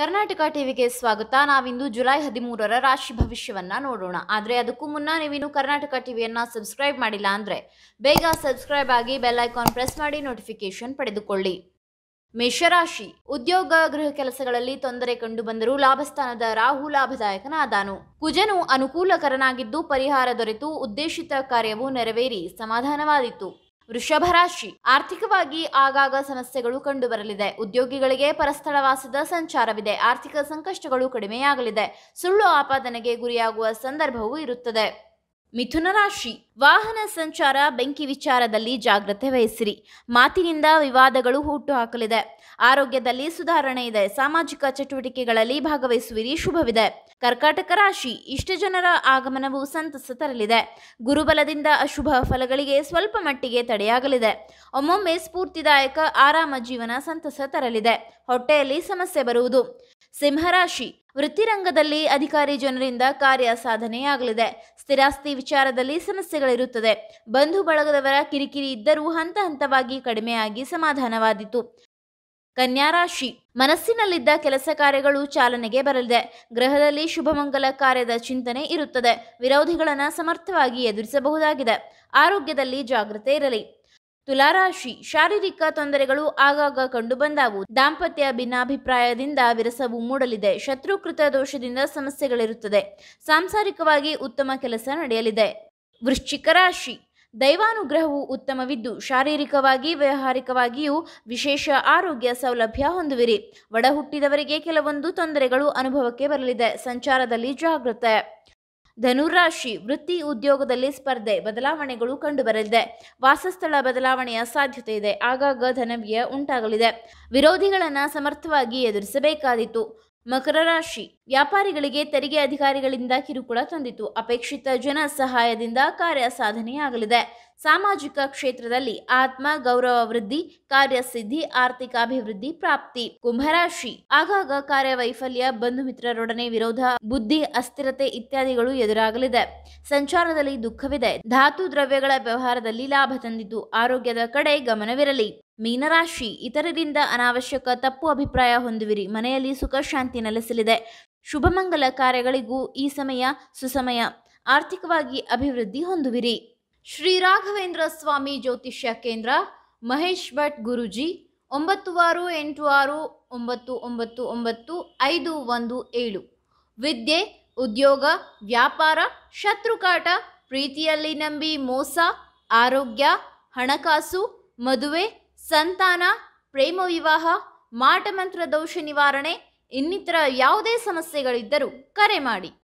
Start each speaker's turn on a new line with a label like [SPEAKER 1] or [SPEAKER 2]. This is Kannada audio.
[SPEAKER 1] ಕರ್ನಾಟಕ ಟಿವಿಗೆ ಸ್ವಾಗತ ನಾವಿಂದು ಜುಲೈ ಹದಿಮೂರರ ರಾಶಿ ಭವಿಷ್ಯವನ್ನ ನೋಡೋಣ ಆದರೆ ಅದಕ್ಕೂ ಮುನ್ನ ನೀವೇನು ಕರ್ನಾಟಕ ಟಿವಿಯನ್ನ ಸಬ್ಸ್ಕ್ರೈಬ್ ಮಾಡಿಲ್ಲ ಅಂದರೆ ಬೇಗ ಸಬ್ಸ್ಕ್ರೈಬ್ ಆಗಿ ಬೆಲ್ ಐಕಾನ್ ಪ್ರೆಸ್ ಮಾಡಿ ನೋಟಿಫಿಕೇಶನ್ ಪಡೆದುಕೊಳ್ಳಿ ಮೇಷರಾಶಿ ಉದ್ಯೋಗ ಗೃಹ ಕೆಲಸಗಳಲ್ಲಿ ತೊಂದರೆ ಕಂಡು ಬಂದರೂ ಲಾಭಸ್ಥಾನದ ರಾಹು ಲಾಭದಾಯಕನಾದಾನು ಕುಜನು ಅನುಕೂಲಕರನಾಗಿದ್ದು ಪರಿಹಾರ ದೊರೆತು ಉದ್ದೇಶಿತ ಕಾರ್ಯವು ನೆರವೇರಿ ಸಮಾಧಾನವಾದಿತು ವೃಷಭ ರಾಶಿ ಆರ್ಥಿಕವಾಗಿ ಆಗಾಗ ಸಮಸ್ಯೆಗಳು ಕಂಡುಬರಲಿದೆ ಉದ್ಯೋಗಿಗಳಿಗೆ ಪರಸ್ಥಳವಾಸದ ಸಂಚಾರವಿದೆ ಆರ್ಥಿಕ ಸಂಕಷ್ಟಗಳು ಕಡಿಮೆಯಾಗಲಿದೆ ಸುಳ್ಳು ಆಪಾದನೆಗೆ ಗುರಿಯಾಗುವ ಸಂದರ್ಭವೂ ಇರುತ್ತದೆ ಮಿಥುನ ರಾಶಿ ವಾಹನ ಸಂಚಾರ ಬೆಂಕಿ ವಿಚಾರದಲ್ಲಿ ಜಾಗ್ರತೆ ವಹಿಸಿರಿ ಮಾತಿನಿಂದ ವಿವಾದಗಳು ಹುಟ್ಟು ಹಾಕಲಿದೆ ಆರೋಗ್ಯದಲ್ಲಿ ಸುಧಾರಣೆ ಇದೆ ಸಾಮಾಜಿಕ ಚಟುವಟಿಕೆಗಳಲ್ಲಿ ಭಾಗವಹಿಸುವಿರಿ ಶುಭವಿದೆ ಕರ್ಕಾಟಕ ರಾಶಿ ಇಷ್ಟ ಜನರ ಆಗಮನವು ಸಂತಸ ತರಲಿದೆ ಗುರುಬಲದಿಂದ ಅಶುಭ ಫಲಗಳಿಗೆ ಸ್ವಲ್ಪ ಮಟ್ಟಿಗೆ ತಡೆಯಾಗಲಿದೆ ಒಮ್ಮೊಮ್ಮೆ ಸ್ಫೂರ್ತಿದಾಯಕ ಆರಾಮ ಜೀವನ ಸಂತಸ ತರಲಿದೆ ಹೊಟ್ಟೆಯಲ್ಲಿ ಸಮಸ್ಯೆ ಬರುವುದು ಸಿಂಹರಾಶಿ ವೃತ್ತಿರಂಗದಲ್ಲಿ ಅಧಿಕಾರಿ ಜನರಿಂದ ಕಾರ್ಯ ಸಾಧನೆಯಾಗಲಿದೆ ಸ್ಥಿರಾಸ್ತಿ ವಿಚಾರದಲ್ಲಿ ಸಮಸ್ಯೆಗಳಿರುತ್ತದೆ ಬಂಧು ಬಳಗದವರ ಕಿರಿಕಿರಿ ಇದ್ದರೂ ಹಂತ ಹಂತವಾಗಿ ಕಡಿಮೆಯಾಗಿ ಸಮಾಧಾನವಾದಿತು ಕನ್ಯಾ ರಾಶಿ ಮನಸ್ಸಿನಲ್ಲಿದ್ದ ಕೆಲಸ ಕಾರ್ಯಗಳು ಚಾಲನೆಗೆ ಬರಲಿದೆ ಗ್ರಹದಲ್ಲಿ ಶುಭಮಂಗಲ ಕಾರ್ಯದ ಚಿಂತನೆ ಇರುತ್ತದೆ ವಿರೋಧಿಗಳನ್ನು ಸಮರ್ಥವಾಗಿ ಎದುರಿಸಬಹುದಾಗಿದೆ ಆರೋಗ್ಯದಲ್ಲಿ ಜಾಗ್ರತೆ ಇರಲಿ ತುಲಾರಾಶಿ ಶಾರೀರಿಕ ತೊಂದರೆಗಳು ಆಗಾಗ ಕಂಡುಬಂದವು ದಾಂಪತ್ಯ ಭಿನ್ನಾಭಿಪ್ರಾಯದಿಂದ ವಿರಸವು ಮೂಡಲಿದೆ ಶತ್ರುಕೃತ ದೋಷದಿಂದ ಸಮಸ್ಯೆಗಳಿರುತ್ತದೆ ಸಾಂಸಾರಿಕವಾಗಿ ಉತ್ತಮ ಕೆಲಸ ನಡೆಯಲಿದೆ ವೃಶ್ಚಿಕ ರಾಶಿ ದೈವಾನುಗ್ರಹವು ಉತ್ತಮವಿದ್ದು ಶಾರೀರಿಕವಾಗಿ ವ್ಯವಹಾರಿಕವಾಗಿಯೂ ವಿಶೇಷ ಆರೋಗ್ಯ ಸೌಲಭ್ಯ ಹೊಂದುವಿರಿ ಒಡಹುಟ್ಟಿದವರಿಗೆ ಕೆಲವೊಂದು ತೊಂದರೆಗಳು ಅನುಭವಕ್ಕೆ ಬರಲಿದೆ ಸಂಚಾರದಲ್ಲಿ ಜಾಗೃತೆ ಧನುರಾಶಿ ವೃತ್ತಿ ಉದ್ಯೋಗದಲ್ಲಿ ಸ್ಪರ್ಧೆ ಬದಲಾವಣೆಗಳು ಕಂಡುಬರಲಿದೆ ವಾಸಸ್ಥಳ ಬದಲಾವಣೆಯ ಸಾಧ್ಯತೆ ಇದೆ ಆಗಾಗ ಧನವ್ಯ ಉಂಟಾಗಲಿದೆ ವಿರೋಧಿಗಳನ್ನು ಸಮರ್ಥವಾಗಿ ಎದುರಿಸಬೇಕಾದೀತು ಮಕರ ರಾಶಿ ವ್ಯಾಪಾರಿಗಳಿಗೆ ತೆರಿಗೆ ಅಧಿಕಾರಿಗಳಿಂದ ಕಿರುಕುಳ ತಂದಿತು ಅಪೇಕ್ಷಿತ ಜನ ಸಹಾಯದಿಂದ ಕಾರ್ಯ ಸಾಧನೆಯಾಗಲಿದೆ ಸಾಮಾಜಿಕ ಕ್ಷೇತ್ರದಲ್ಲಿ ಆತ್ಮ ಗೌರವ ವೃದ್ಧಿ ಕಾರ್ಯಸಿದ್ಧಿ ಆರ್ಥಿಕ ಅಭಿವೃದ್ಧಿ ಪ್ರಾಪ್ತಿ ಕುಂಭರಾಶಿ ಆಗಾಗ ಕಾರ್ಯವೈಫಲ್ಯ ಬಂಧು ಮಿತ್ರರೊಡನೆ ವಿರೋಧ ಬುದ್ಧಿ ಅಸ್ಥಿರತೆ ಇತ್ಯಾದಿಗಳು ಎದುರಾಗಲಿದೆ ಸಂಚಾರದಲ್ಲಿ ದುಃಖವಿದೆ ಧಾತು ದ್ರವ್ಯಗಳ ವ್ಯವಹಾರದಲ್ಲಿ ಲಾಭ ತಂದಿತು ಆರೋಗ್ಯದ ಕಡೆ ಗಮನವಿರಲಿ ಮೀನರಾಶಿ ಇತರರಿಂದ ಅನಾವಶ್ಯಕ ತಪ್ಪು ಅಭಿಪ್ರಾಯ ಹೊಂದುವಿರಿ ಮನೆಯಲ್ಲಿ ಸುಖ ಶಾಂತಿ ನೆಲೆಸಲಿದೆ ಶುಭಮಂಗಲ ಕಾರ್ಯಗಳಿಗೂ ಈ ಸಮಯ ಸುಸಮಯ ಆರ್ಥಿಕವಾಗಿ ಅಭಿವೃದ್ಧಿ ಹೊಂದುವಿರಿ ಶ್ರೀ ರಾಘವೇಂದ್ರ ಸ್ವಾಮಿ ಜ್ಯೋತಿಷ್ಯ ಕೇಂದ್ರ ಮಹೇಶ್ ಭಟ್ ಗುರುಜಿ ಒಂಬತ್ತು ಆರು ಎಂಟು ಆರು ಒಂಬತ್ತು ಒಂಬತ್ತು ಒಂಬತ್ತು ಐದು ಒಂದು ಏಳು ವಿದ್ಯೆ ಉದ್ಯೋಗ ವ್ಯಾಪಾರ ಶತ್ರುಕಾಟ ಪ್ರೀತಿಯಲ್ಲಿ ನಂಬಿ ಮೋಸ ಆರೋಗ್ಯ ಹಣಕಾಸು ಮದುವೆ ಸಂತಾನ ಪ್ರೇಮ ವಿವಾಹ ಮಾಟಮಂತ್ರ ದೋಷ ನಿವಾರಣೆ ಇನ್ನಿತರ ಯಾವುದೇ ಸಮಸ್ಯೆಗಳಿದ್ದರೂ ಕರೆ ಮಾಡಿ